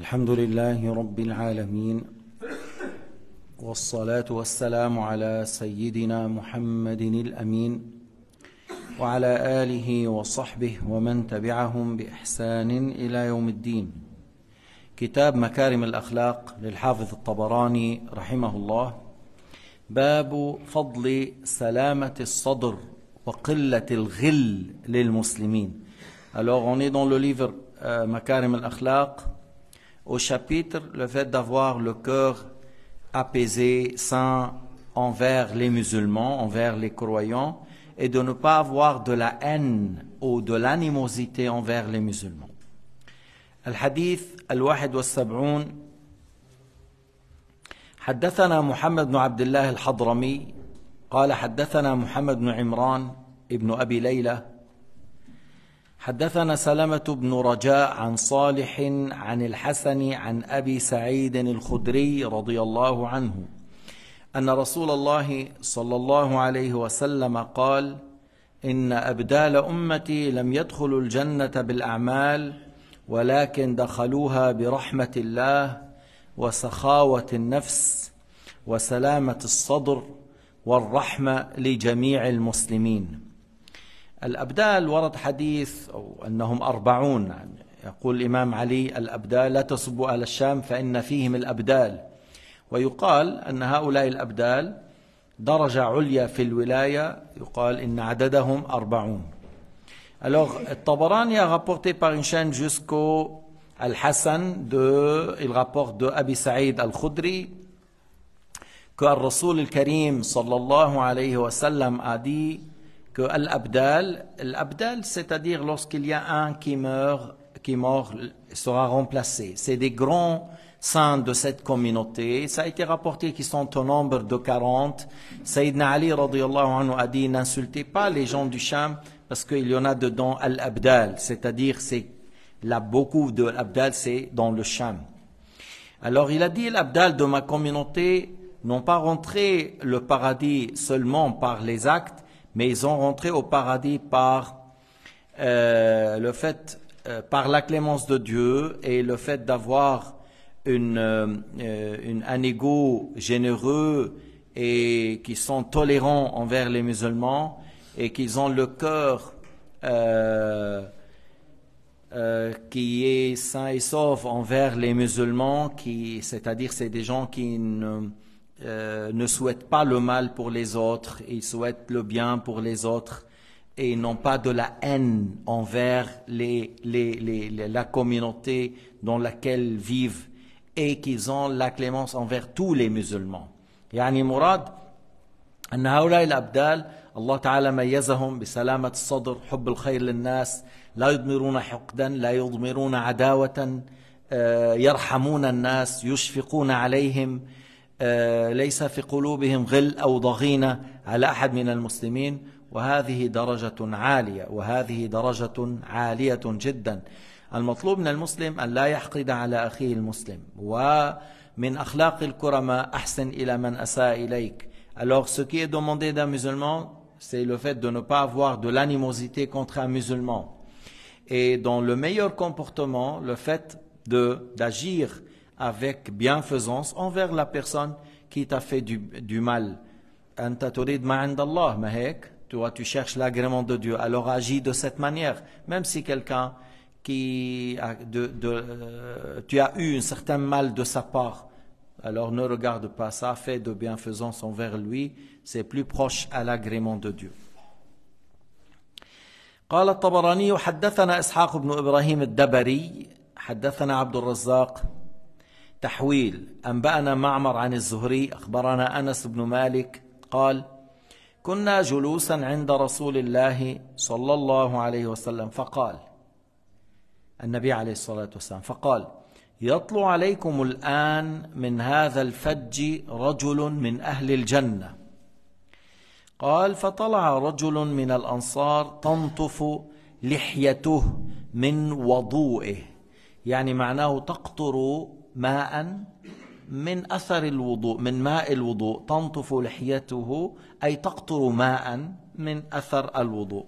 الحمد لله رب العالمين والصلاة والسلام على سيدنا محمد الأمين وعلى آله وصحبه ومن تبعهم بإحسان إلى يوم الدين كتاب مكارم الأخلاق للحافظ الطبراني رحمه الله باب فضل سلامة الصدر وقلة الغل للمسلمين Alors on est dans le livre مكارم euh, الأخلاق au chapitre le fait d'avoir le cœur apaisé, sain envers les musulmans, envers les croyants, et de ne pas avoir de la haine ou de l'animosité envers les musulmans. hadith, wahid wa Saboun. حدثنا محمد بن عبد الله الحضرمي قال حدثنا محمد بن عمران ابن Abi ليلى حدثنا سلمة بن رجاء عن صالح عن الحسن عن أبي سعيد الخدري رضي الله عنه أن رسول الله صلى الله عليه وسلم قال: إن أبدال أمتي لم يدخلوا الجنة بالأعمال ولكن دخلوها برحمة الله وسخاوة النفس وسلامة الصدر والرحمة لجميع المسلمين. الأبدال ورد حديث أو أنهم أربعون يعني يقول الإمام علي الأبدال لا تصبوا أهل الشام فإن فيهم الأبدال ويقال أن هؤلاء الأبدال درجة عليا في الولاية يقال إن عددهم أربعون Alors, الطبراني a rapporté par une chaîne jusqu'au Al-Hassan, il rapporte de Abi Saïd Al-Khudri, que Rasul al-Karim a dit que l'abdal, l'abdal, c'est-à-dire lorsqu'il y a un qui meurt, qui meurt, sera remplacé. C'est des grands saints de cette communauté. Ça a été rapporté qu'ils sont au nombre de 40. Sayyidina Ali anhu, a dit n'insultez pas les gens du Cham parce qu'il y en a dedans al-abdal, c'est-à-dire c'est là beaucoup de l'abdal, c'est dans le Cham. Alors il a dit l'abdal de ma communauté n'ont pas rentré le paradis seulement par les actes, mais ils ont rentré au paradis par euh, le fait, euh, par la clémence de Dieu et le fait d'avoir une, euh, un égo généreux et qui sont tolérants envers les musulmans et qu'ils ont le cœur qui est sain et sauf envers les musulmans, qui, c'est-à-dire c'est des gens qui ne euh, ne souhaitent pas le mal pour les autres, ils souhaitent le bien pour les autres et n'ont pas de la haine envers les, les, les, la communauté dans laquelle vivent et qu'ils ont la clémence envers tous les musulmans. يعني مراد أن هؤلاء الأبدال الله تعالى ميزهم بسلامة الصدر حب الخير للناس لا يضمرون حقدا لا يضمرون عداوة يرحمون الناس يشفقون alayhim. آه، ليس في قلوبهم غل أو ضغينة على أحد من المسلمين وهذه درجة عالية وهذه درجة عالية جدا المطلوب من المسلم أن لا يحقد على أخيه المسلم ومن أخلاق الكرماء أحسن إلى من أساء إليك Alors ce qui est demandé d'un musulman, c'est le fait de ne pas avoir de l'animosité contre un musulman. Et dans le meilleur comportement, le fait d'agir avec bienfaisance envers la personne qui t'a fait du, mal. tu cherches l'agrément de Dieu, alors agis de cette manière. Même si quelqu'un qui a de, de, euh, tu as eu un certain mal de sa part, alors ne regarde pas ça, fais de bienfaisance envers lui, c'est plus proche à l'agrément de Dieu. قال الطبراني حدثنا تحويل أنبأنا معمر عن الزهري أخبرنا أنس بن مالك قال كنا جلوسا عند رسول الله صلى الله عليه وسلم فقال النبي عليه الصلاة والسلام فقال يطلع عليكم الآن من هذا الفج رجل من أهل الجنة قال فطلع رجل من الأنصار تنطف لحيته من وضوئه يعني معناه تقطر ماء من أثر الوضوء من ماء الوضوء تنطف لحيته أي تقطر ماء من أثر الوضوء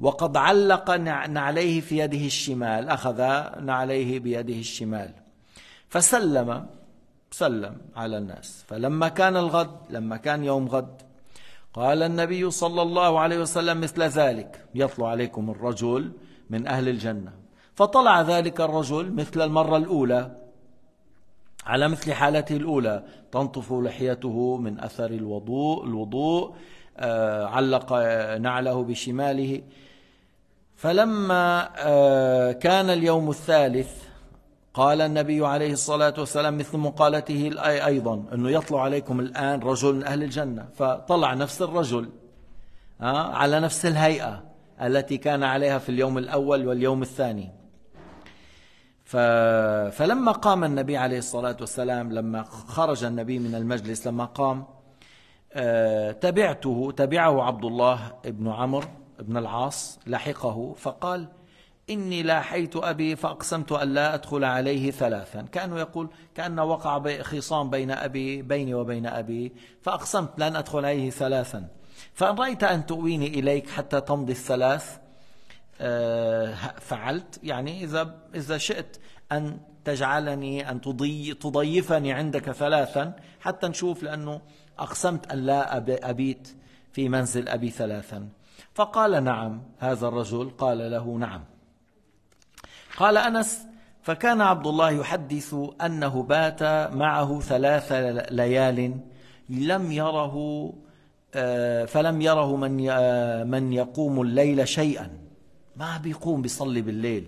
وقد علق نعليه في يده الشمال أخذ نعليه بيده الشمال فسلم سلم على الناس فلما كان الغد لما كان يوم غد قال النبي صلى الله عليه وسلم مثل ذلك يطلع عليكم الرجل من أهل الجنة فطلع ذلك الرجل مثل المرة الأولى على مثل حالته الأولى تنطف لحيته من أثر الوضوء الوضوء آه، علق نعله بشماله فلما آه، كان اليوم الثالث قال النبي عليه الصلاة والسلام مثل مقالته أيضا أنه يطلع عليكم الآن رجل من أهل الجنة فطلع نفس الرجل آه، على نفس الهيئة التي كان عليها في اليوم الأول واليوم الثاني فلما قام النبي عليه الصلاة والسلام لما خرج النبي من المجلس لما قام آه، تبعته تبعه عبد الله بن عمرو بن العاص لحقه فقال إني لاحيت أبي فأقسمت أن لا أدخل عليه ثلاثا كأنه يقول كأنه وقع خصام بين أبي بيني وبين أبي فأقسمت لن أدخل عليه ثلاثا فأن رأيت أن تؤويني إليك حتى تمضي الثلاث آه، فعلت يعني إذا إذا شئت أن تجعلني أن تضي تضيفني عندك ثلاثا حتى نشوف لأنه أقسمت أن لا أبيت في منزل أبي ثلاثا فقال نعم هذا الرجل قال له نعم قال أنس فكان عبد الله يحدث أنه بات معه ثلاث ليال لم يره آه، فلم يره من آه، من يقوم الليل شيئا ما بيقوم بيصلي بالليل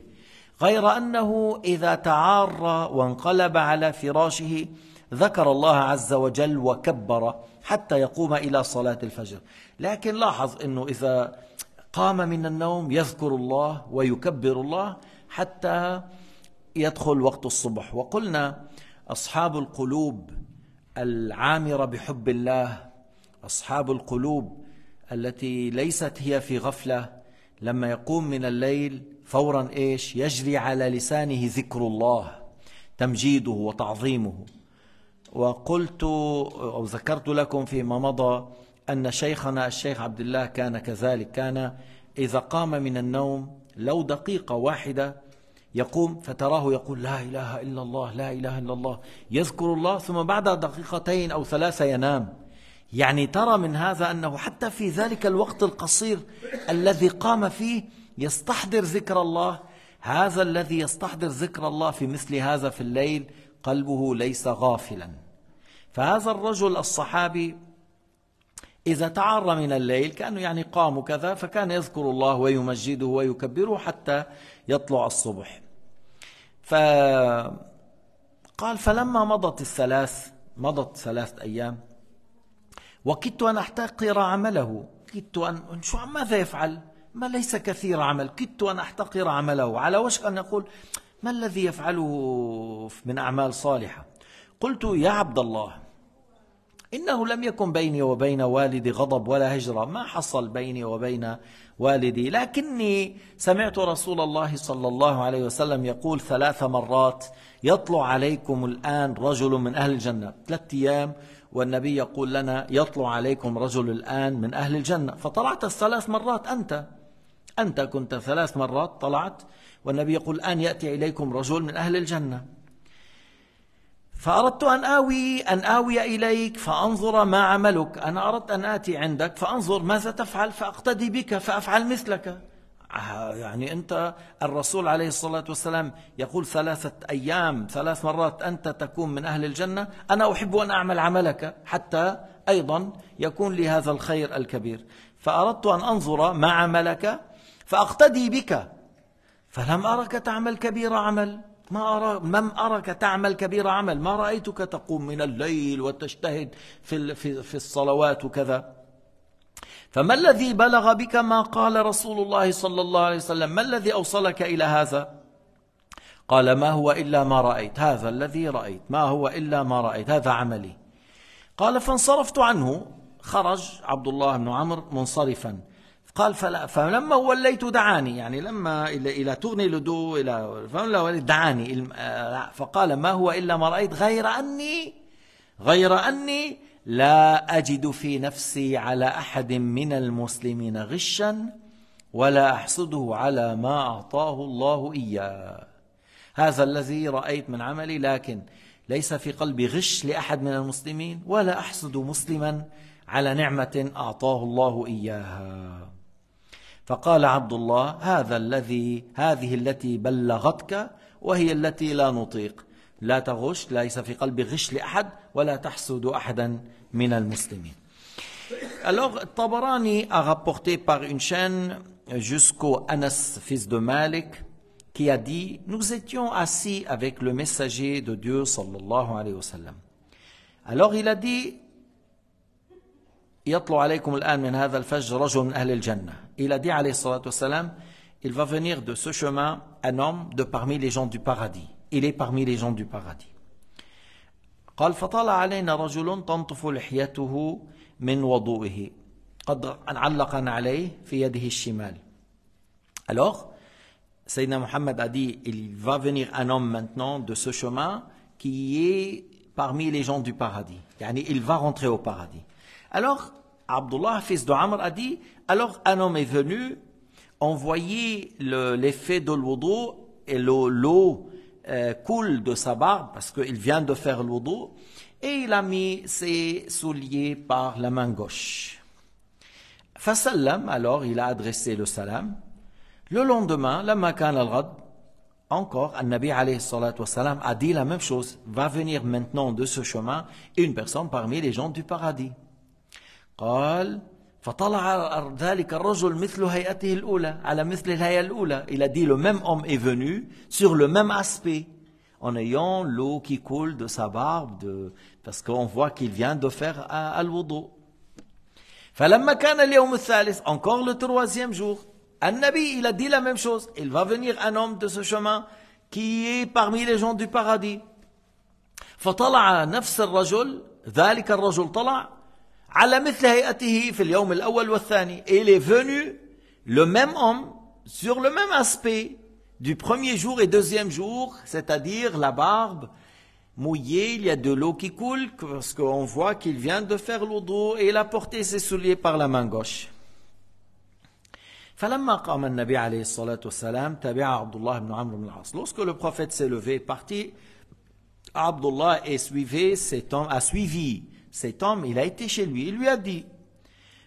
غير أنه إذا تعار وانقلب على فراشه ذكر الله عز وجل وكبر حتى يقوم إلى صلاة الفجر لكن لاحظ أنه إذا قام من النوم يذكر الله ويكبر الله حتى يدخل وقت الصبح وقلنا أصحاب القلوب العامرة بحب الله أصحاب القلوب التي ليست هي في غفلة لما يقوم من الليل فورا ايش يجري على لسانه ذكر الله تمجيده وتعظيمه وقلت او ذكرت لكم فيما مضى ان شيخنا الشيخ عبد الله كان كذلك كان اذا قام من النوم لو دقيقه واحده يقوم فتراه يقول لا اله الا الله لا اله الا الله يذكر الله ثم بعد دقيقتين او ثلاثه ينام يعني ترى من هذا أنه حتى في ذلك الوقت القصير الذي قام فيه يستحضر ذكر الله هذا الذي يستحضر ذكر الله في مثل هذا في الليل قلبه ليس غافلا فهذا الرجل الصحابي إذا تعر من الليل كانه يعني قام كذا فكان يذكر الله ويمجده ويكبره حتى يطلع الصبح فقال فلما مضت الثلاث مضت ثلاث أيام وكدت أن أحتقر عمله كدت أن شو ماذا يفعل ما ليس كثير عمل كدت أن أحتقر عمله على وشك أن يقول ما الذي يفعله من أعمال صالحة قلت يا عبد الله إنه لم يكن بيني وبين والدي غضب ولا هجرة ما حصل بيني وبين والدي لكني سمعت رسول الله صلى الله عليه وسلم يقول ثلاث مرات يطلع عليكم الآن رجل من أهل الجنة ثلاثة أيام والنبي يقول لنا يطلع عليكم رجل الآن من أهل الجنة فطلعت الثلاث مرات أنت أنت كنت ثلاث مرات طلعت والنبي يقول الآن يأتي إليكم رجل من أهل الجنة فأردت أن آوي أن آوي إليك فأنظر ما عملك أنا أردت أن آتي عندك فأنظر ماذا تفعل فأقتدي بك فأفعل مثلك يعني أنت الرسول عليه الصلاة والسلام يقول ثلاثة أيام ثلاث مرات أنت تكون من أهل الجنة أنا أحب أن أعمل عملك حتى أيضا يكون لي هذا الخير الكبير فأردت أن أنظر ما عملك فأقتدي بك فلم أرك تعمل كبير عمل ما أرى لم أرك تعمل كبير عمل ما رأيتك تقوم من الليل وتجتهد في في الصلوات وكذا فما الذي بلغ بك ما قال رسول الله صلى الله عليه وسلم ما الذي أوصلك إلى هذا قال ما هو إلا ما رأيت هذا الذي رأيت ما هو إلا ما رأيت هذا عملي قال فانصرفت عنه خرج عبد الله بن عمر منصرفا قال فلا فلما وليت دعاني يعني لما إلى, إلى تغني لدو إلى فلما وليت دعاني آه، فقال ما هو إلا ما رأيت غير أني غير أني لا اجد في نفسي على احد من المسلمين غشا ولا احسده على ما اعطاه الله اياه هذا الذي رايت من عملي لكن ليس في قلبي غش لاحد من المسلمين ولا احسد مسلما على نعمه اعطاه الله اياها فقال عبد الله هذا الذي هذه التي بلغتك وهي التي لا نطيق لا تغش ليس في قلب غش لأحد ولا تحسد أحدا من المسلمين Alors, Tabarani a rapporté par une chaîne jusqu'au Anas, fils de Malik, qui a dit Nous étions assis avec le messager de Dieu, sallallahu alayhi wa sallam. Alors il a dit يطلع عليكم الآن من هذا الفجر رجل من أهل الجنة. Il a dit عليه الصلاة والسلام Il va venir de ce chemin un homme de parmi les gens du paradis il est parmi les gens du paradis. قال Alors, Sayyidina Muhammad a dit, il va venir un homme maintenant de ce chemin qui est parmi les gens du paradis. il va rentrer au paradis. Alors, Abdullah, fils de Amr, a dit, alors un homme est venu, envoyer l'effet de l'eau et l'eau euh, coule de sa barbe parce qu'il vient de faire l'oudou et il a mis ses souliers par la main gauche. Fasallam, alors il a adressé le salam. Le lendemain, la makan al-rad, encore, Al-Nabi a dit la même chose. Va venir maintenant de ce chemin une personne parmi les gens du paradis il a dit le même homme est venu sur le même aspect en ayant l'eau qui coule de sa barbe de, parce qu'on voit qu'il vient de faire euh, al-wudu encore le troisième jour Al-Nabi il a dit la même chose il va venir un homme de ce chemin qui est parmi les gens du paradis فطلع نفس الرجل ذلك الرجل et il est venu, le même homme, sur le même aspect du premier jour et deuxième jour, c'est-à-dire la barbe mouillée, il y a de l'eau qui coule, parce qu'on voit qu'il vient de faire l'eau et il a porté ses souliers par la main gauche. فلما Lorsque le prophète s'est levé et parti, Abdullah est suivi, cet homme a suivi cet homme, il a été chez lui, il lui a dit,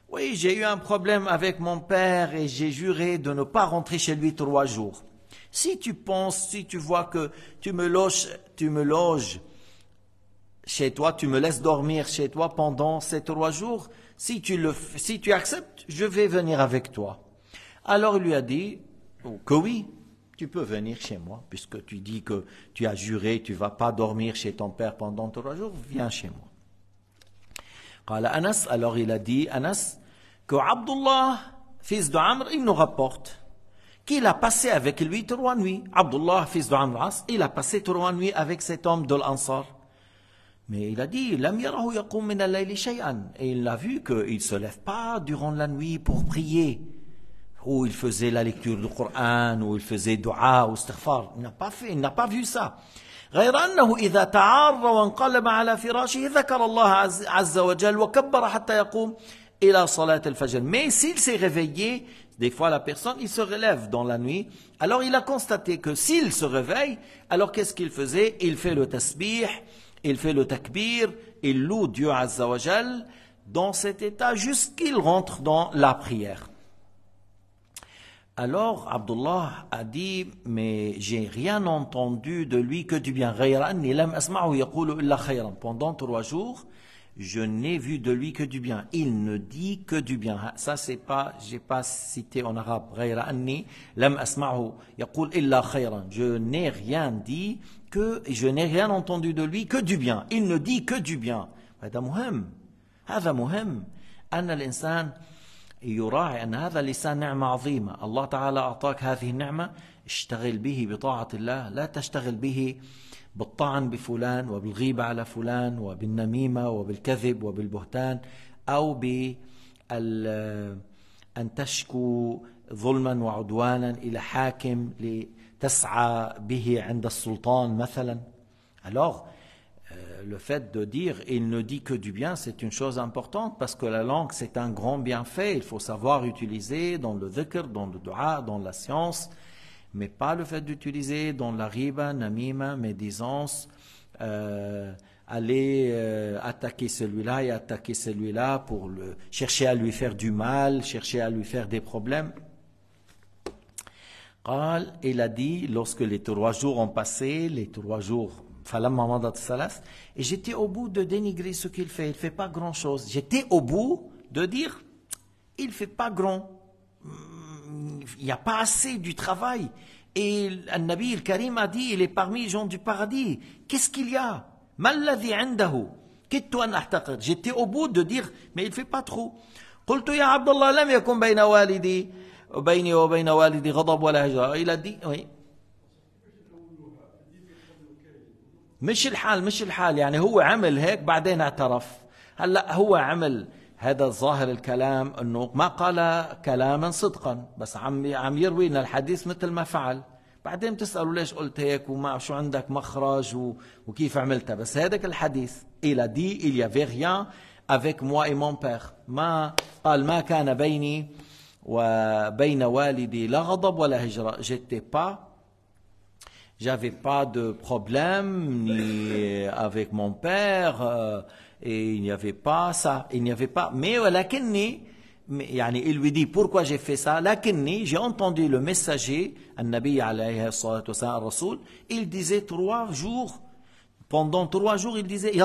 oui, j'ai eu un problème avec mon père et j'ai juré de ne pas rentrer chez lui trois jours. Si tu penses, si tu vois que tu me loges, tu me loges chez toi, tu me laisses dormir chez toi pendant ces trois jours, si tu le, acceptes, je vais venir avec toi. Alors il lui a dit que oui, tu peux venir chez moi, puisque tu dis que tu as juré, tu vas pas dormir chez ton père pendant trois jours, viens chez moi alors il a dit, Anas, que Abdullah, fils de il nous rapporte qu'il a passé avec lui trois nuits. Abdullah, fils de Amr il a passé trois nuits avec cet homme de l'Ansar. Mais il a dit, et il a vu qu'il ne se lève pas durant la nuit pour prier, Ou il faisait la lecture du Coran, ou il faisait dua ou istighfar. Il n'a pas fait, il n'a pas vu ça mais s'il s'est réveillé Des fois, la personne, il se relève dans la nuit. Alors, il a constaté que s'il se réveille, alors qu'est-ce qu'il faisait Il fait le tasbih, il fait le takbir, il loue Dieu Azzawajal dans cet état jusqu'il rentre dans la prière. Alors Abdullah a dit mais j'ai rien entendu de lui que du bien. Pendant trois jours, je n'ai vu de lui que du bien. Il ne dit que du bien. Ah, ça c'est pas, j'ai pas cité en arabe. Je n'ai rien dit que, je n'ai rien entendu de lui que du bien. Il ne dit que du bien. يراعي أن هذا اللسان نعمة عظيمة الله تعالى أعطاك هذه النعمة اشتغل به بطاعة الله لا تشتغل به بالطعن بفلان وبالغيبة على فلان وبالنميمة وبالكذب وبالبهتان أو بال أن تشكو ظلما وعدوانا إلى حاكم لتسعى به عند السلطان مثلا Alors, Euh, le fait de dire il ne dit que du bien, c'est une chose importante parce que la langue, c'est un grand bienfait. Il faut savoir utiliser dans le dhikr, dans le dua, dans la science, mais pas le fait d'utiliser dans la riba, namima, médisance, euh, aller euh, attaquer celui-là et attaquer celui-là pour le, chercher à lui faire du mal, chercher à lui faire des problèmes. Il a dit, lorsque les trois jours ont passé, les trois jours et j'étais au bout de dénigrer ce qu'il fait. Il ne fait pas grand-chose. J'étais au bout de dire, il ne fait pas grand. Il n'y a pas assez du travail. Et le Nabi, Karim a dit, il est parmi les gens du paradis. Qu'est-ce qu'il y a J'étais au bout de dire, mais il ne fait pas trop. Il a dit, oui. مش الحال مش الحال يعني هو عمل هيك بعدين اعترف هلا هو عمل هذا ظاهر الكلام انه ما قال كلاما صدقا بس عم عم يروي لنا الحديث مثل ما فعل بعدين بتسالوا ليش قلت هيك وما شو عندك مخرج وكيف عملتها بس هذاك الحديث الى دي الى y افيك موا اي مون بير ما قال ما كان بيني وبين والدي لا غضب ولا هجرة جيتي با J'avais pas de problème ni avec mon père euh, et il n'y avait pas ça, il n'y avait pas. Mais euh, il lui dit pourquoi j'ai fait ça. j'ai entendu le messager, Nabi Rasoul, il disait trois jours, pendant trois jours, il disait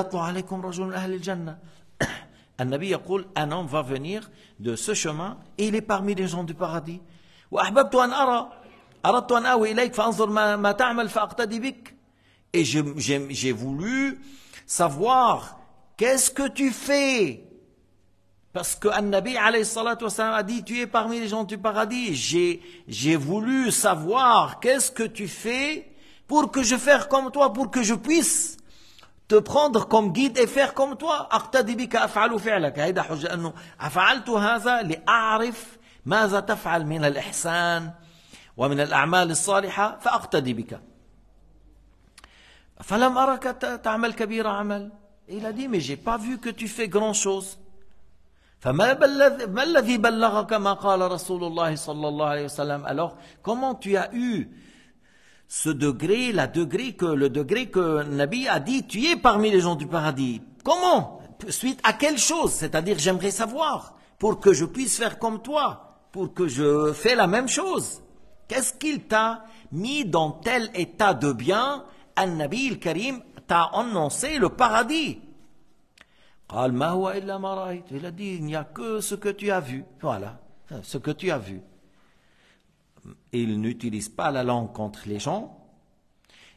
un homme va venir de ce chemin et il est parmi les gens du paradis. أردت أن آوي إليك فأنظر ما, ما تعمل فأقتدي بك Et j'ai voulu savoir qu'est-ce que tu fais Parce que Nabi a dit tu es parmi les gens du paradis. J'ai voulu savoir qu'est-ce que tu fais pour que je fasse comme toi, pour que je puisse te prendre comme guide et faire comme toi. أقتدي af'alu fi'lak فعلك hujja annu af'altu hadha هذا لأعرف ta'fa'l min al-ihsan il a dit, mais j'ai pas vu que tu fais grand chose. Alors, comment tu as eu ce degré, la degré que, le degré que Nabi a dit, tu es parmi les gens du paradis. Comment? Suite à quelle chose? C'est-à-dire, j'aimerais savoir, pour que je puisse faire comme toi, pour que je fais la même chose. Qu'est-ce qu'il t'a mis dans tel état de bien Al-Nabi karim t'a annoncé le paradis. Il a dit, il n'y a que ce que tu as vu. Voilà, ce que tu as vu. Il n'utilise pas la langue contre les gens.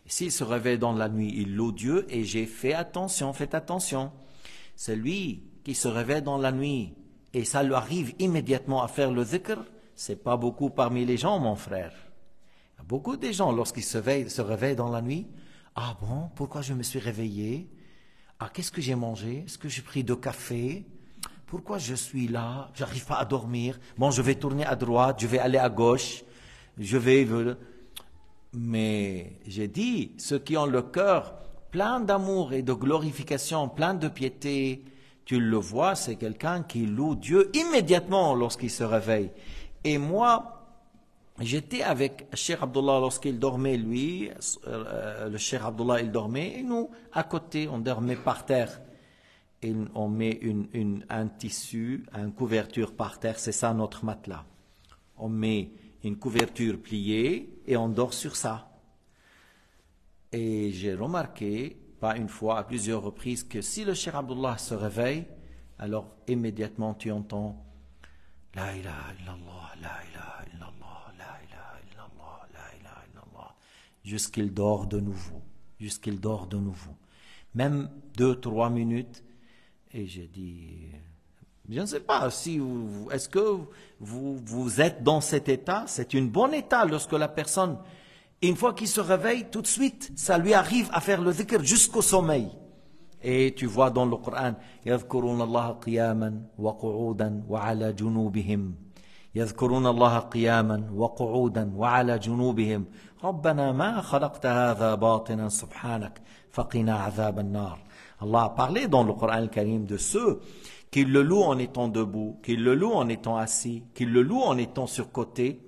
S'il se réveille dans la nuit, il loue Dieu et j'ai fait attention, faites attention. Celui qui se réveille dans la nuit et ça lui arrive immédiatement à faire le zikr, c'est pas beaucoup parmi les gens, mon frère. Beaucoup de gens, lorsqu'ils se, se réveillent dans la nuit, ah bon, pourquoi je me suis réveillé Ah, qu'est-ce que j'ai mangé Est-ce que j'ai pris de café Pourquoi je suis là J'arrive pas à dormir. Bon, je vais tourner à droite, je vais aller à gauche, je vais. Mais j'ai dit, ceux qui ont le cœur plein d'amour et de glorification, plein de piété, tu le vois, c'est quelqu'un qui loue Dieu immédiatement lorsqu'il se réveille. Et moi, j'étais avec cher Abdullah lorsqu'il dormait, lui, euh, euh, le cher Abdullah, il dormait, et nous, à côté, on dormait par terre. Et on met un tissu, une couverture par terre, c'est ça notre matelas. On met une couverture pliée et on dort sur ça. Et j'ai remarqué, pas une fois, à plusieurs reprises, que si le cher Abdullah se réveille, alors immédiatement tu entends la ilaha illallah, la ilaha illallah, la ilaha illallah, la ilaha illallah. Jusqu'il dort de nouveau, jusqu'il dort de nouveau. Même deux, trois minutes. Et j'ai dit, je ne sais pas, si est-ce que vous, êtes dans cet état C'est un bon état lorsque la personne, une fois qu'il se réveille, tout de suite, ça lui arrive à faire le zikr jusqu'au sommeil. Et tu vois dans le Coran, يذكرون الله قياما وقعودا وعلى جنوبهم يذكرون الله قياما وقعودا وعلى جنوبهم ربنا ما خلقت هذا باطنا سبحانك فقنا عذاب النار Allah a parlé dans le Coran Karim de ceux qui le louent en étant debout, qui le louent en étant assis, qui le louent en étant sur côté,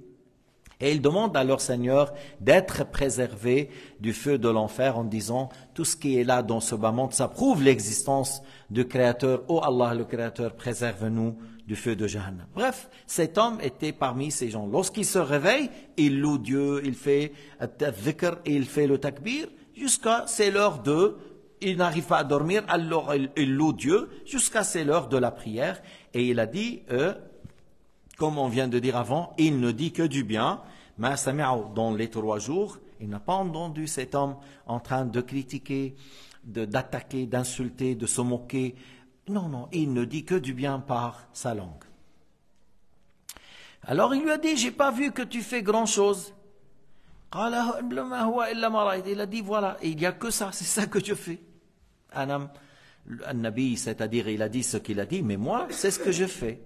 Et ils demandent à leur Seigneur d'être préservé du feu de l'enfer en disant tout ce qui est là dans ce bas monde, ça prouve l'existence du Créateur. Oh Allah, le Créateur, préserve-nous du feu de Jahannam. Bref, cet homme était parmi ces gens. Lorsqu'il se réveille, il loue Dieu, il fait dhikr et il fait le takbir, jusqu'à c'est l'heure de, il n'arrive pas à dormir, alors il, loue Dieu, jusqu'à c'est l'heure de la prière. Et il a dit, euh, comme on vient de dire avant, il ne dit que du bien, dans les trois jours, il n'a pas entendu cet homme en train de critiquer, d'attaquer, d'insulter, de se moquer. Non, non, il ne dit que du bien par sa langue. Alors il lui a dit, j'ai pas vu que tu fais grand chose. Il a dit, voilà, il n'y a que ça, c'est ça que je fais. Anam, Nabi, c'est-à-dire, il a dit ce qu'il a dit, mais moi, c'est ce que je fais.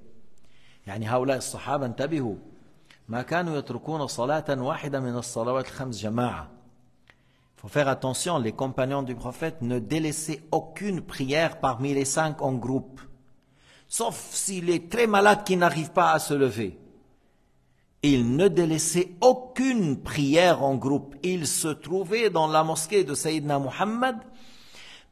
ما faut faire attention, les compagnons du prophète ne délaissaient aucune prière parmi les cinq en groupe, sauf s'il est très malade qui n'arrive pas à se lever. il ne délaissait aucune prière en groupe. il se trouvait dans la mosquée de Sayyidina Muhammad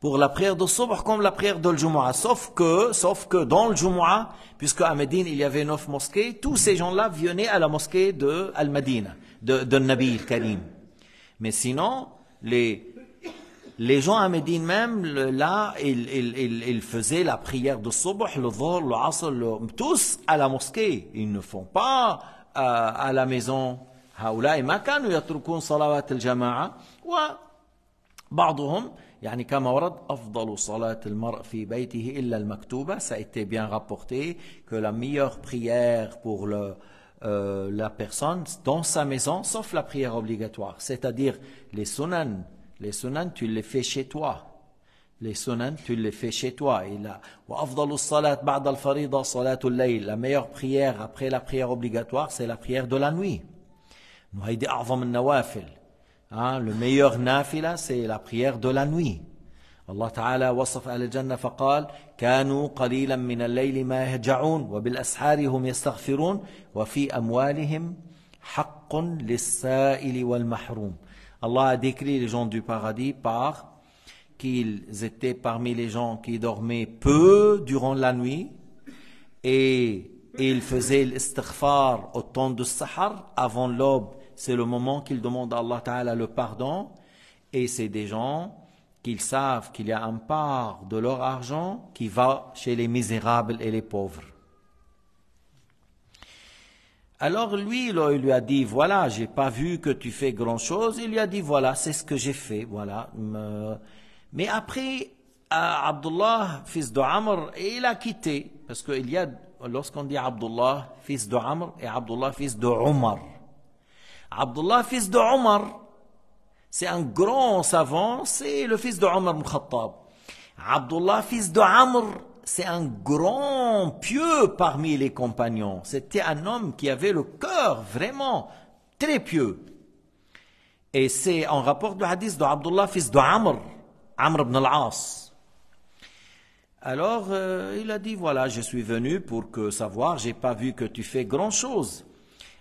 pour la prière de Sobh comme la prière de Jumu'ah. Sauf que, sauf que dans le Jumu'ah, puisque à Médine il y avait neuf mosquées, tous ces gens-là venaient à la mosquée de Al-Madina, de, de Nabi Karim. Mais sinon, les, les gens à Médine même, là, ils, ils, faisaient la prière de Sobh, le Dhor, le Asr, tous à la mosquée. Ils ne font pas euh, à la maison. هؤلاء ما كانوا يتركون صلوات الجماعة يعني كما ورد ça a été bien rapporté que la meilleure prière pour euh, la personne dans sa maison sauf la prière obligatoire c'est-à-dire les sunan les tu les fais chez toi les sunan tu les fais chez toi et la meilleure prière après la prière obligatoire c'est la prière de la nuit Hein, le meilleur nafila, c'est la prière de la nuit. الله تعالى وصف أهل الجنة فقال كانوا قليلا من الليل ما يهجعون وبالأسحار هم يستغفرون وفي أموالهم حق للسائل والمحروم Allah a décrit les gens du paradis par qu'ils étaient parmi les gens qui dormaient peu durant la nuit et ils faisaient l'istighfar au temps du sahar avant l'aube c'est le moment qu'il demande à Allah Ta'ala le pardon. Et c'est des gens qu'ils savent qu'il y a un part de leur argent qui va chez les misérables et les pauvres. Alors lui, là, il lui a dit, voilà, j'ai pas vu que tu fais grand chose. Il lui a dit, voilà, c'est ce que j'ai fait, voilà. Euh, mais après, Abdullah, fils de Amr, il a quitté. Parce qu'il y a, lorsqu'on dit Abdullah, fils de Amr, et Abdullah, fils de Omar. Abdullah, fils de Omar, c'est un grand savant, c'est le fils de Omar Abdullah, fils de c'est un grand pieux parmi les compagnons. C'était un homme qui avait le cœur vraiment très pieux. Et c'est en rapport du hadith de Abdullah, fils de Amr, ibn al-As. Alors, euh, il a dit, voilà, je suis venu pour que savoir, j'ai pas vu que tu fais grand chose.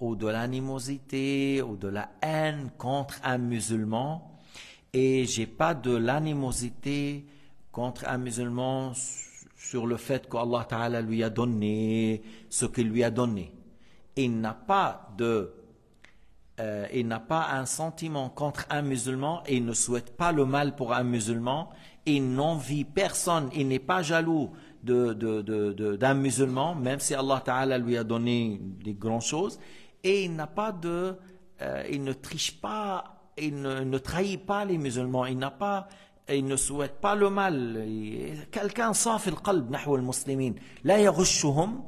ou de l'animosité ou de la haine contre un musulman et j'ai pas de l'animosité contre un musulman sur le fait qu'Allah lui a donné ce qu'il lui a donné. Il n'a pas de euh, il n'a pas un sentiment contre un musulman, et il ne souhaite pas le mal pour un musulman, il n'envie personne, il n'est pas jaloux d'un de, de, musulman, même si Allah Ta'ala lui a donné des grandes choses, et il n'a pas de, euh, il ne triche pas, il ne, trahit pas les musulmans, il n'a pas, il ne souhaite pas le mal. Quelqu'un sait القلب نحو المسلمين لا يغشهم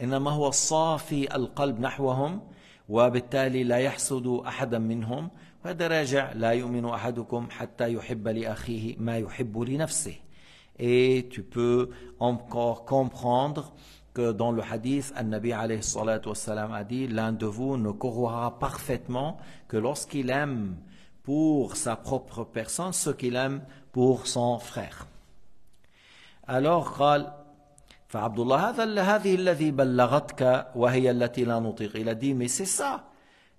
pas. هو صافي القلب نحوهم وبالتالي لا يحسد منهم وهذا راجع لا يؤمن حتى يحب ما يحب لنفسه. Et tu peux encore comprendre que dans le hadith, le Nabi a dit L'un de vous ne courra parfaitement que lorsqu'il aime pour sa propre personne ce qu'il aime pour son frère. Alors, Il a dit Mais c'est ça,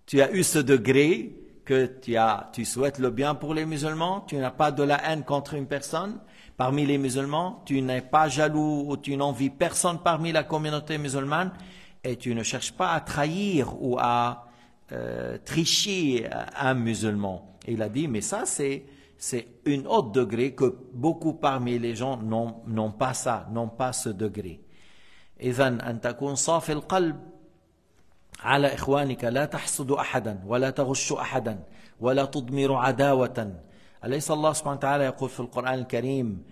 tu as eu ce degré que as, tu souhaites le bien pour les musulmans, tu n'as pas de la haine contre une personne parmi les musulmans, tu n'es pas jaloux ou tu n'envies personne parmi la communauté musulmane et tu ne cherches pas à trahir ou à euh, tricher un musulman. il a dit, mais ça c'est un autre degré que beaucoup parmi les gens n'ont pas ça, n'ont pas ce degré. إذن أن تكون صافي القلب على إخوانك لا تحسد أحدا ولا تغش أحدا ولا تضمر عداوة أليس الله سبحانه وتعالى يقول في القرآن الكريم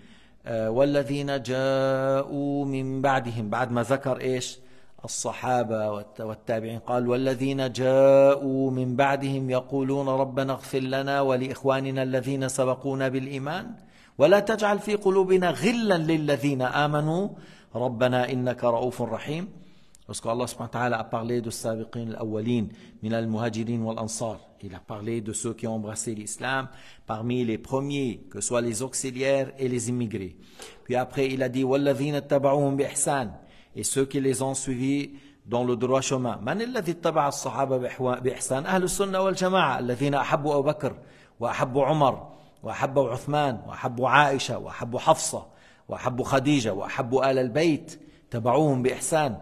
آه، والذين جاءوا من بعدهم بعد ما ذكر إيش الصحابة والتابعين قال والذين جاءوا من بعدهم يقولون ربنا اغفر لنا ولإخواننا الذين سبقونا بالإيمان ولا تجعل في قلوبنا غلا للذين آمنوا ربنا إنك رؤوف رحيم Lorsque Allah subhanahu wa ta'ala a parlé de sabiqin al-awwalin, min al-muhajirin wal-ansar, il a parlé de ceux qui ont embrassé l'islam parmi les premiers, que soient les auxiliaires et les immigrés. Puis après, il a dit walladhina taba'uhum bi-ihsan, et ceux qui les ont suivis dans le droit chemin. Man alladhi taba'a as-sahaba bi-ihsan? ahl sunna wal jama'a alladhina ahabbu Abu Bakr wa ahabbu Umar wa ahabbu Uthman wa ahabbu Aisha wa ahabbu Hafsa wa ahabbu Khadija wa ahabbu al-bayt taba'uhum bi-ihsan.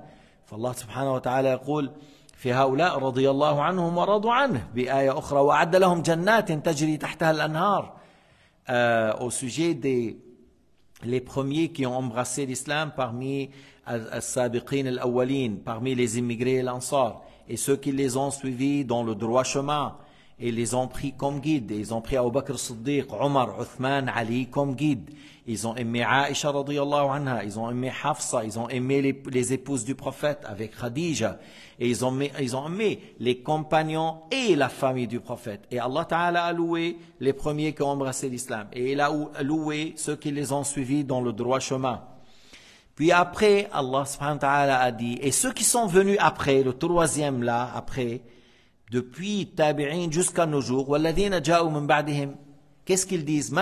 فالله سبحانه وتعالى يقول في هؤلاء رضي الله عنهم ورضوا عنه بآية أخرى وأعد لهم جنات تجري تحتها الأنهار euh, au sujet des les premiers qui ont embrassé l'islam parmi السابقين الأولين parmi les immigrés et l'Ansar et ceux qui les ont suivis dans le droit chemin et les ont pris comme guide ils ont pris Abu Bakr Siddiq, Omar, Uthman, Ali comme guide. Ils ont aimé Aisha radiallahu anha, ils ont aimé Hafsa, ils ont aimé les, épouses du prophète avec Khadija. Et ils ont, aimé, ils ont aimé les compagnons et la famille du prophète. Et Allah Ta'ala a loué les premiers qui ont embrassé l'islam. Et il a loué ceux qui les ont suivis dans le droit chemin. Puis après, Allah subhanahu wa ta'ala a dit, et ceux qui sont venus après, le troisième là, après, depuis tabi'in jusqu'à nos jours qu'est-ce qu'ils disent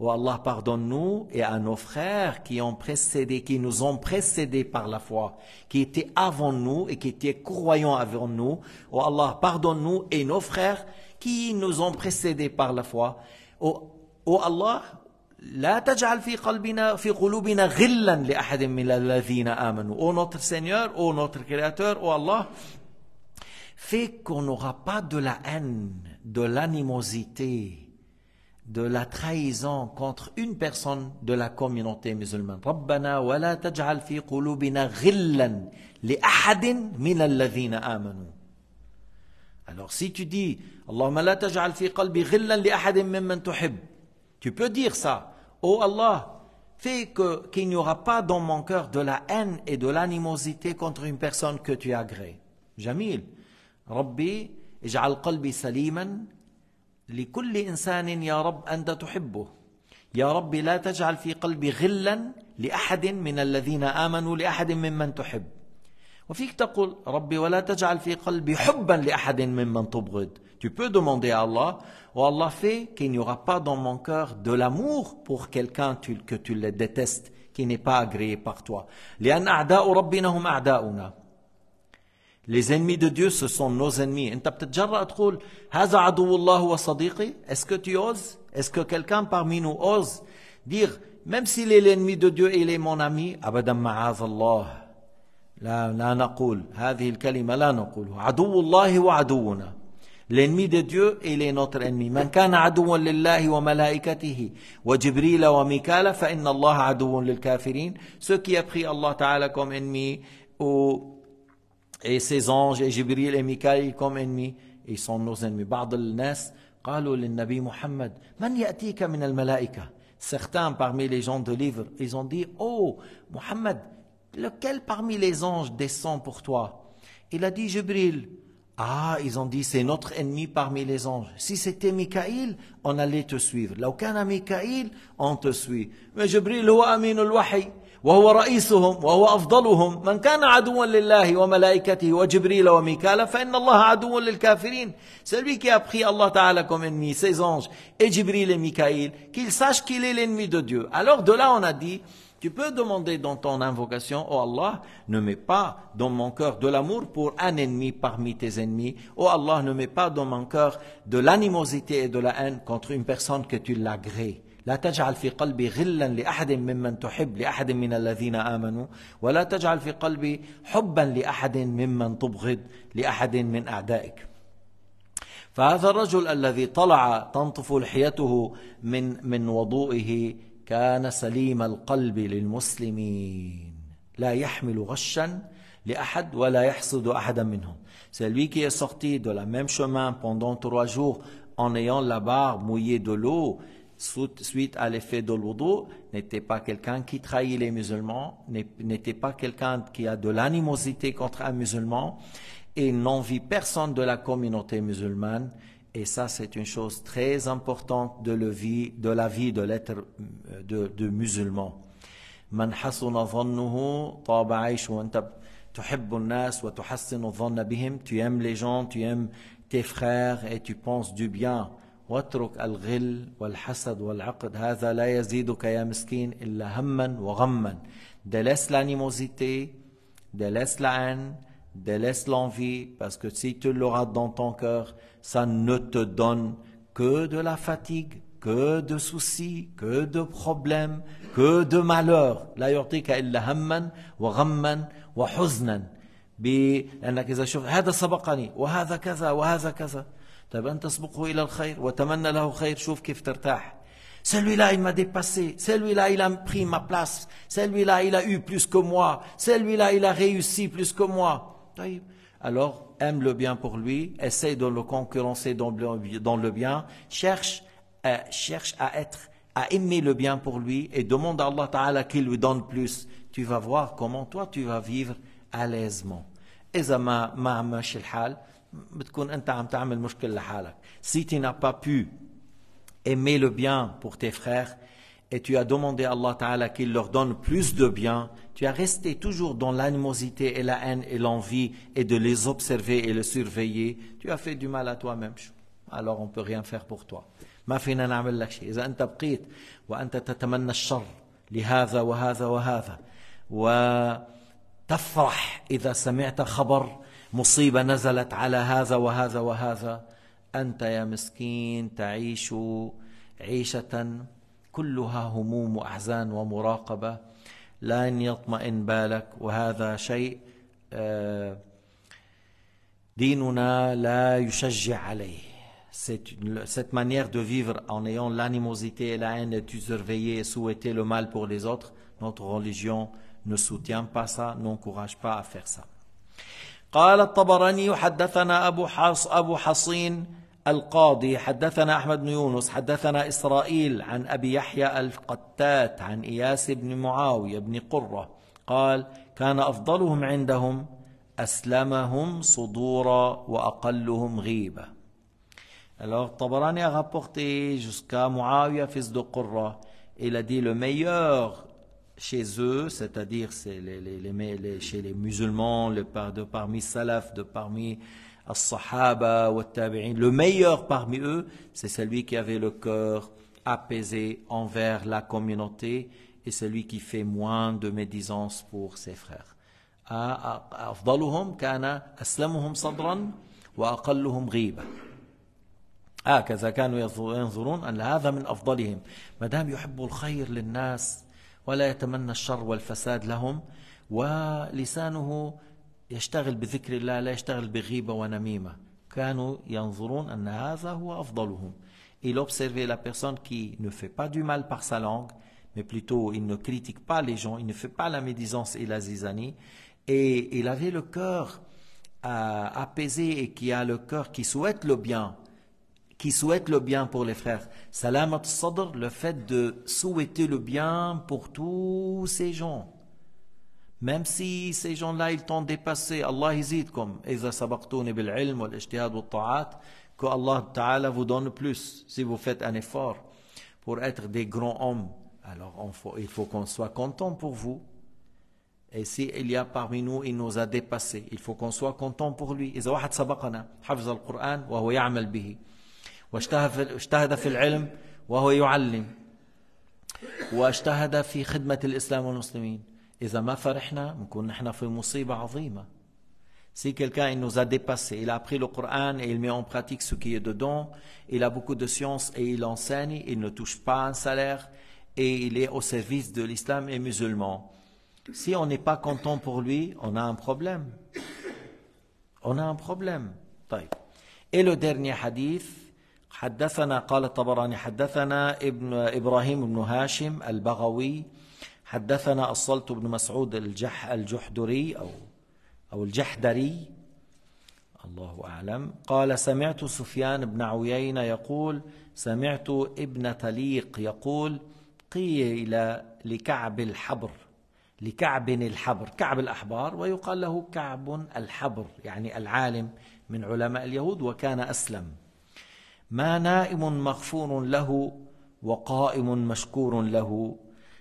Oh Allah, pardonne-nous et à nos frères qui ont précédé, qui nous ont précédés par la foi, qui étaient avant nous et qui étaient croyants avant nous. Oh Allah, pardonne-nous et nos frères qui nous ont précédés par la foi. Oh, oh Allah, لا تجعل في قلبنا في قلوبنا غلا لاحد من الذين امنوا او نوتر سينيور او نوتر كرياتور او الله في كون اورا با دو لا هان دو لانيموزيتي دو لا تريزون كونتر اون بيرسون دو لا كوميونيتي مسلمان ربنا ولا تجعل في قلوبنا غلا لاحد من الذين امنوا alors si tu dis اللهم لا تجعل في قلبي غلا لاحد ممن تحب Tu peux dire ça Oh Allah fais que qu'il n'y aura pas dans mon cœur de la haine et de l'animosité contre une personne que tu agrées. » Jamil Rabbi ij'al qalbi saliman li kulli insanin ya rab anta tuhibbu. Ya rabbi la taj'al fi qalbi ghillan li ahadin min alladhina amanu li ahadin mimman tuhibb. Wafik taqul rabbi la taj'al fi qalbi hubban li ahadin mimman tubghid. Tu peux demander à Allah Ou Allah fait qu'il n'y aura pas dans mon cœur de l'amour pour quelqu'un que tu le détestes, qui n'est pas agréé par toi. Les ennemis de Dieu, ce sont nos ennemis. Est-ce que tu oses Est-ce que quelqu'un parmi nous ose dire, même s'il est l'ennemi de Dieu, il est mon ami Abadan لا لا نقول هذه الكلمة لا نقولها عدو الله وعدونا L'ennemi de Dieu, il est notre ennemi. Man kana adouan lillahi wa malaikatihi wa jibrila wa mikala fa inna Allah adouan lil kafirin. Ce qui a pris Allah Ta'ala comme ennemi ou, et ses anges et Jibril et Mikael comme ennemis, ils sont nos ennemis. بعض الناس قالوا للنبي محمد من يأتيك من الملائكة Certains parmi les gens de livre, ils ont dit, oh, Mohammed, lequel parmi les anges descend pour toi Il a dit, Jibril. Ah, ils ont dit, c'est notre ennemi parmi les anges. Si c'était Mikaïl, on allait te suivre. Laukana Mikaïl, on te suit. Mais Jibril, هو أمين الوحي. وهو رئيسهم wa أفضلهم من كان عدوا لله وملائكته وجبريل وميكالا فإن الله عدو للكافرين celui qui a pris Allah Ta'ala comme ennemi ses anges et Jibril et Mikaïl qu'il sache qu'il est l'ennemi de Dieu alors de là on a dit tu peux demander dans ton invocation, oh Allah, ne mets pas dans mon cœur de l'amour pour un ennemi parmi tes ennemis. Oh Allah, ne mets pas dans mon cœur de l'animosité et de la haine contre une personne que tu l'agrées. لا تجعل في قلبي غلا لاحد ممن تحب لاحد من الذين آمنوا ولا تجعل في قلبي حبا لاحد ممن تبغض لأحد من أعدائك. فهذا الرجل الذي طلع تنطف لحيته من من وضوئه c'est lui qui est sorti de la même chemin pendant trois jours en ayant la barre mouillée de l'eau suite à l'effet de l'eau n'était pas quelqu'un qui trahit les musulmans, n'était pas quelqu'un qui a de l'animosité contre un musulman et n'envie personne de la communauté musulmane. Et ça, c'est une chose très importante de, le vie, de la vie de l'être euh, de, de musulman. من حسن ظنه طاب عيشه وانت تحب الناس وتحسن الظن بهم tu aimes les gens tu aimes tes frères et tu penses du bien واترك الغل والحسد والعقد هذا لا يزيدك يا مسكين إلا هما وغما délaisse l'animosité délaisse la haine délaisse l'envie, parce que si tu l'auras dans ton cœur, ça ne te donne que de la fatigue, que de soucis, que de problèmes, que de malheurs. لا يعطيك إلا هما وغما وحزنا بأنك إذا شوف هذا سبقني وهذا كذا وهذا كذا طيب أن تسبقه إلى الخير وتمنى له خير شوف كيف ترتاح Celui-là, il m'a dépassé. Celui-là, il a pris ma place. Celui-là, il a eu plus que moi. Celui-là, il a réussi plus que moi. Alors, aime le bien pour lui, essaye de le concurrencer dans le, bien, cherche, euh, cherche à être, à aimer le bien pour lui et demande à Allah Ta'ala qu'il lui donne plus. Tu vas voir comment toi tu vas vivre à l'aisement. Si tu n'as pas pu aimer le bien pour tes frères, et tu as demandé à Allah Ta'ala qu'il leur donne plus de bien, tu as resté toujours dans l'animosité et la haine et l'envie et de les observer et les surveiller, tu as fait du mal à toi-même. Alors on ne peut rien faire pour toi. ما فينا نعمل لك شيء إذا أنت بقيت وأنت تتمنى الشر لهذا وهذا وهذا وتفرح إذا سمعت خبر مصيبة نزلت على هذا وهذا وهذا أنت يا مسكين تعيش عيشة كلها هموم واحزان ومراقبه لن يطمئن بالك وهذا شيء ديننا لا يشجع عليه cette manière de vivre en ayant l'animosité et la haine et de surveiller et souhaiter le mal pour les autres, notre religion ne soutient pas ça, n'encourage pas à faire ça. قال الطبراني حدثنا أبو حص أبو حصين القاضي حدثنا أحمد بن يونس حدثنا إسرائيل عن أبي يحيى القتات عن إياس بن معاوية بن قرة قال كان أفضلهم عندهم أسلمهم صدورا وأقلهم غيبة Alors Tabarani a rapporté jusqu'à Muawiyah, fils de Qurra. Il a dit le meilleur chez eux, c'est-à-dire les, les, les, les, chez les musulmans, le, de parmi Salaf, de parmi euh, الصحابة والتابعين لو ميور parmi eux c'est celui qui avait le cœur apaisé envers la communauté et celui qui fait moins de médisance pour ses frères أفضلهم كان أسلمهم صدرا وأقلهم غيبة هكذا كانوا ينظرون أن هذا من أفضلهم ما دام يحب الخير للناس ولا يتمنى الشر والفساد لهم ولسانه il observait la personne qui ne fait pas du mal par sa langue mais plutôt il ne critique pas les gens il ne fait pas la médisance et la zizanie et il avait le cœur euh, apaisé et qui a le cœur qui souhaite le bien qui souhaite le bien pour les frères. Salamat sadr, le fait de souhaiter le bien pour tous ces gens. même si ces gens-là, ils t'ont dépassé, Allah يزيدكم إذا سبقتوني بالعلم والاجتهاد والطاعات, que Allah Ta'ala vous donne plus si vous faites un effort pour être des grands hommes. Alors on faut, il faut qu'on soit content pour vous. Et s'il si y a parmi nous, il nous a dépassés, il faut qu'on soit content pour lui. إذا واحد سبقنا حفظ القرآن وهو يعمل به واجتهد في العلم وهو يعلم واجتهد في خدمة الإسلام والمسلمين إذا ما فرحنا نحن في مصيبة عظيمة. Si quelqu'un il nous a dépassé, il a appris le Coran et il met en pratique ce qui est dedans, il a beaucoup de science et il enseigne, il ne touche pas un salaire et il est au service de l'islam et musulman. Si on n'est pas content pour lui, on a un problème. On a un problème. Et le dernier hadith, حدثنا قال الطبراني حدثنا ابن إبراهيم بن هاشم البغوي حدثنا الصلت بن مسعود الجح الجحدري أو أو الجحدري الله أعلم قال سمعت سفيان بن عيينة يقول سمعت ابن تليق يقول قيل لكعب الحبر لكعب الحبر كعب الأحبار ويقال له كعب الحبر يعني العالم من علماء اليهود وكان أسلم ما نائم مغفور له وقائم مشكور له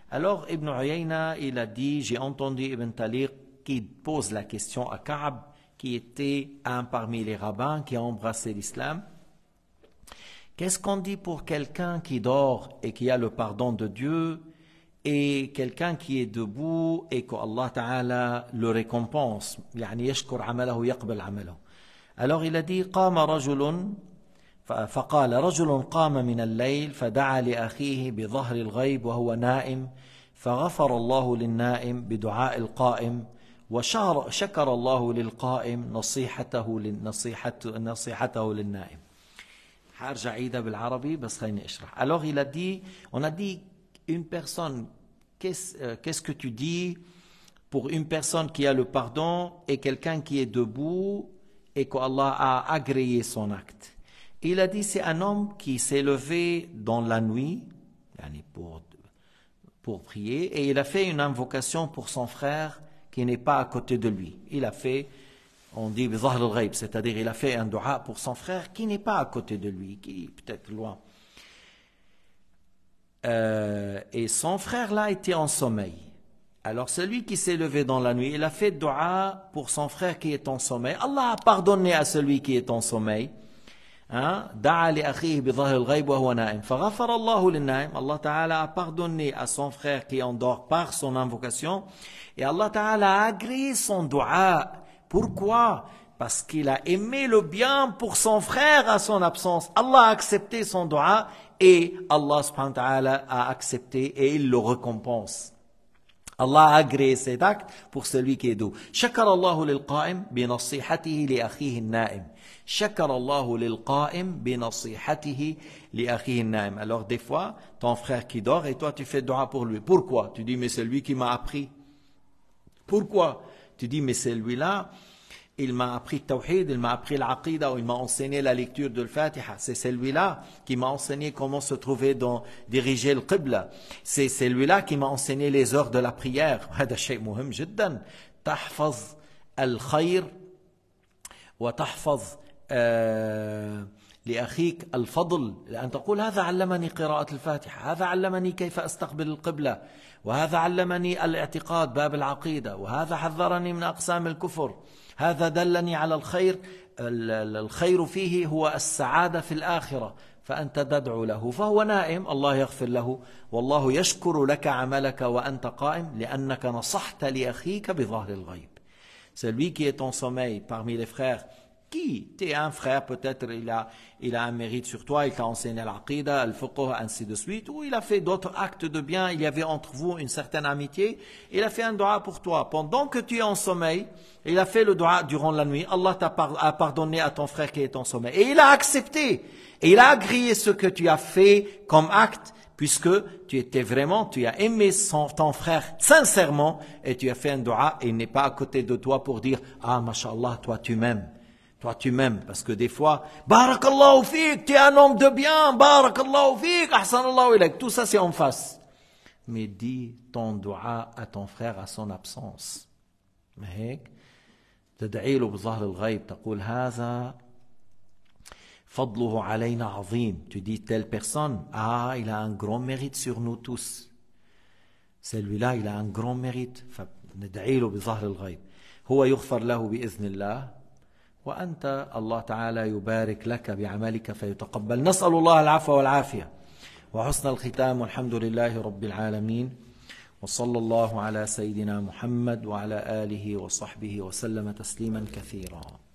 Alors Ibn Uyayna, il a dit, j'ai entendu Ibn Taliq qui pose la question à Ka'ab, qui était un parmi les rabbins qui a embrassé l'islam. Qu'est-ce qu'on dit pour quelqu'un qui dort et qui a le pardon de Dieu et quelqu'un qui est debout et que Allah Ta'ala le récompense Alors il a dit, فقال رجل قام من الليل فدعا لاخيه بظهر الغيب وهو نائم فغفر الله للنائم بدعاء القائم وشكر الله للقائم نصيحته نصيحته نصيحته للنائم حارجع عيدها بالعربي بس خليني اشرح alors il a dit on a dit une personne euh, qu'est-ce que tu dis pour une personne qui a le pardon et quelqu'un qui est debout et qu'Allah a agréé son acte Il a dit, c'est un homme qui s'est levé dans la nuit pour, prier et il a fait une invocation pour son frère qui n'est pas à côté de lui. Il a fait, on dit, c'est-à-dire il a fait un dua pour son frère qui n'est pas à côté de lui, qui est peut-être loin. Euh, et son frère là était en sommeil. Alors celui qui s'est levé dans la nuit, il a fait dua pour son frère qui est en sommeil. Allah a pardonné à celui qui est en sommeil. Hein? Allah Ta'ala a pardonné à son frère qui endort par son invocation et Allah Ta'ala a agréé son doua pourquoi parce qu'il a aimé le bien pour son frère à son absence Allah a accepté son doua et Allah subhanahu wa ta'ala a accepté et il le récompense Allah a agrée cet acte pour celui qui est doux. شكر الله للقائم بنصيحته لأخيه النائم. شكر الله li بنصيحته لأخيه naim Alors des fois, ton frère qui dort et toi tu fais dua pour lui. Pourquoi Tu dis mais c'est lui qui m'a appris. Pourquoi Tu dis mais c'est lui là Il m'a appris Tawhid, il m'a appris l'Aqidah, il m'a enseigné la lecture de Fatiha. C'est celui-là qui m'a enseigné comment se trouver dans, diriger le Qibla. C'est celui-là qui m'a enseigné les heures de la prière. هذا شيء مهم جدا. تحفظ الخير وتحفظ لأخيك الفضل لأن تقول هذا علمني قراءة الفاتحة هذا علمني كيف أستقبل القبلة وهذا علمني الاعتقاد باب العقيدة وهذا حذرني من أقسام الكفر هذا دلني على الخير الخير فيه هو السعادة في الآخرة فأنت تدعو له فهو نائم الله يغفر له والله يشكر لك عملك وأنت قائم لأنك نصحت لأخيك بظهر الغيب Celui qui est en sommeil parmi les frères qui T'es un frère, peut-être il a, il a un mérite sur toi, il t'a enseigné l'aqidah, le fiqh, ainsi de suite, ou il a fait d'autres actes de bien, il y avait entre vous une certaine amitié, il a fait un droit pour toi. Pendant que tu es en sommeil, il a fait le droit durant la nuit, Allah t'a pardonné à ton frère qui est en sommeil. Et il a accepté, et il a agréé ce que tu as fait comme acte, puisque tu étais vraiment, tu as aimé ton frère sincèrement, et tu as fait un droit et il n'est pas à côté de toi pour dire, ah, mashallah, toi tu m'aimes. Toi, tu m'aimes. Parce que des fois, Barakallahu fik, tu es un homme de bien. Barakallahu fik, ahsanallahu ilayk. Tout ça, c'est en face. Mais dis ton dua à ton frère à son absence. هيك تدعي له بظهر الغيب تقول هذا فضله علينا عظيم tu dis telle personne ah il a un grand mérite sur nous tous celui-là il a un grand mérite فندعي له بظهر الغيب هو يغفر له باذن الله وأنت الله تعالى يبارك لك بعملك فيتقبل نسأل الله العفو والعافية وحسن الختام والحمد لله رب العالمين وصلى الله على سيدنا محمد وعلى آله وصحبه وسلم تسليما كثيرا